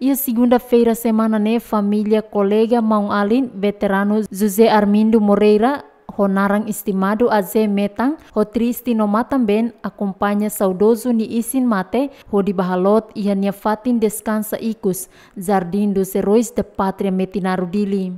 E a segunda-feira, semana, né, família, colega, mão alin, veterano José Armindo Moreira, honarang estimado Aze Metang, ho triste no matamben, acompanha saudoso ni isin mate, ho di bahalot ia fatin descansa ikus, jardim dos heróis da pátria metinarudili.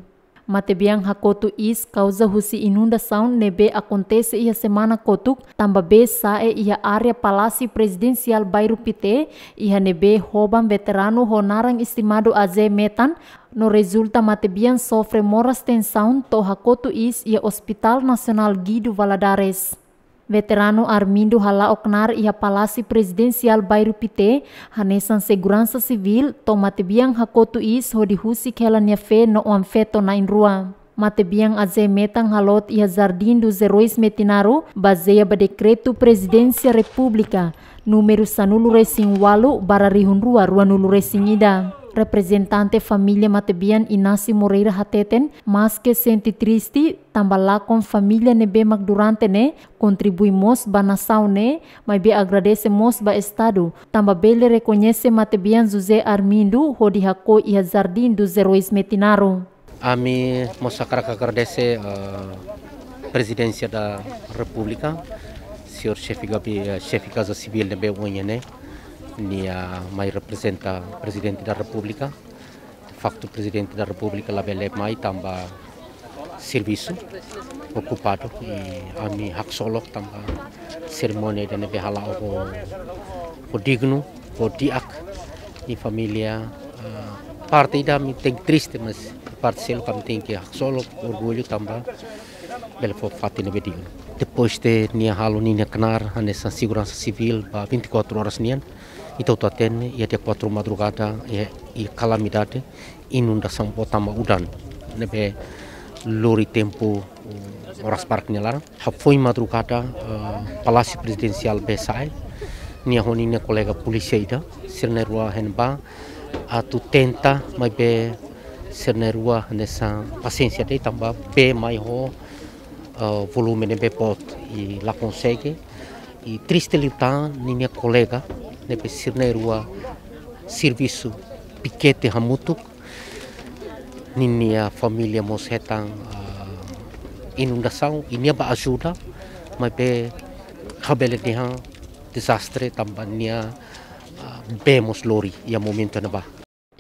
Mate biang hakotu is kauza husi inunda saun nebe akontese ia semana kotuk tamba be sae ia area palasi presidensial bairu pite ia nebe hoban veterano honarang estimado aze metan no resulta matebian sofre moras tensão to hakotu is ia Hospital nasional gidu Valadares. Veterano Armindo Halaoknar ia Palasi Presidensial Presidencial Bairro Pité, Hanesan sivil, Civil, tomate biang hakotu is hodi husi kelania fe no amfeto na inrua. biang aze metang halot ia Jardim dos Heróis Metinaro, baseia ba Republika, Presidência República, número sanulo resin walu bararihun rua nulu resing ida. representante familia matebian Inasi Moreira hateten mas que senti tristi tambala com família nebe mac durante ne contribuimos ba nação ne mas be agradecemos ba estado tamba bele reconhece matebian José Armindo hodi hako ia jardim do Zerois Metinaro Ami mosakara agradece presidencia eh, presidência da República senhor chefe Gabi eh, chefe Casa Civil nebe unhene minha mãe representa o presidente da República. De facto, o presidente da República, a bela mãe, também serviço ocupado. E a minha haxolok também cerimônia de nevehala o digno, o diak. E família, ah, parte da minha tem triste, mas parte selo kami tem que haxolok, orgulho também. Bela foi fatina Depois de minha halo, canar, a nessa segurança civil, 24 horas nian atende e até quatro madrugada e, e calamidade, inundação botama udan. Nebe lori tempo mm, horas park nelar. Foi madrugada uh, Palácio Presidencial Bessai, minha honi colega polícia ida, sirne rua henba, a tu tenta mas be sirne nessa paciência de tamba be maior ho uh, volume ne be pot e lá consegue. E triste liutan minha colega ne pesirnerua serviço piquete hamutuk ninia família mos hetang ah, inundação inia ba ajuda mas be kabele niha desastre tambania ah, bemos lori ia momento na ba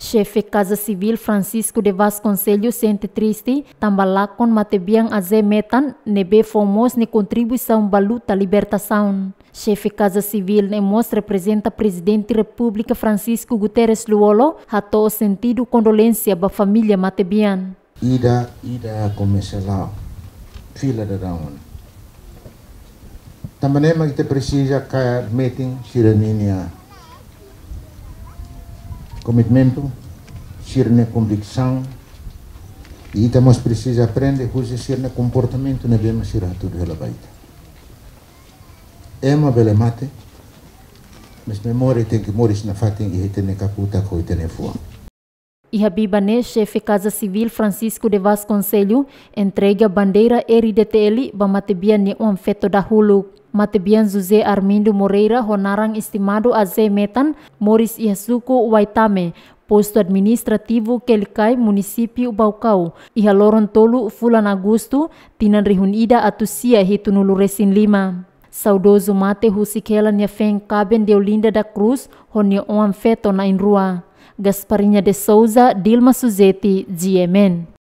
Chefe Casa Civil Francisco de Vasconcelos sente triste, tambalakon matebiang azemetan nebe fomos ne contribuição baluta libertação. Chefe Casa Civil em né, mostra apresenta Presidente República Francisco Guterres Luolo ratou o sentido condolência da família Matebian. Ida, Ida começa lá, fila da daun. Também é, mais te precisa cair meeting ciremonia. Comitimento, cirne convicção, e também precisa aprender a fazer cirne comportamento na é bem cirado do baita ema vele mate, mas memória tem que morrer na fatinha e tem que caputa com o fua. E Habibane, chefe Casa Civil Francisco de Vasconcelho, entrega a bandeira RDTL para Matebian e um feto da Hulu. Matebian José Armindo Moreira, honarang estimado a Zé Metan, Moris Iasuko Waitame, posto administrativo Kelkai, município Baucau. Iha loron tolu fulan Agosto, tinan rihun ida atusia hitunulu resin lima. saudoso mate husikelan nia ya feng kaben de Linda da Cruz honi ya oan feto na inrua. Gasparinha de Souza, Dilma Suzeti GMN.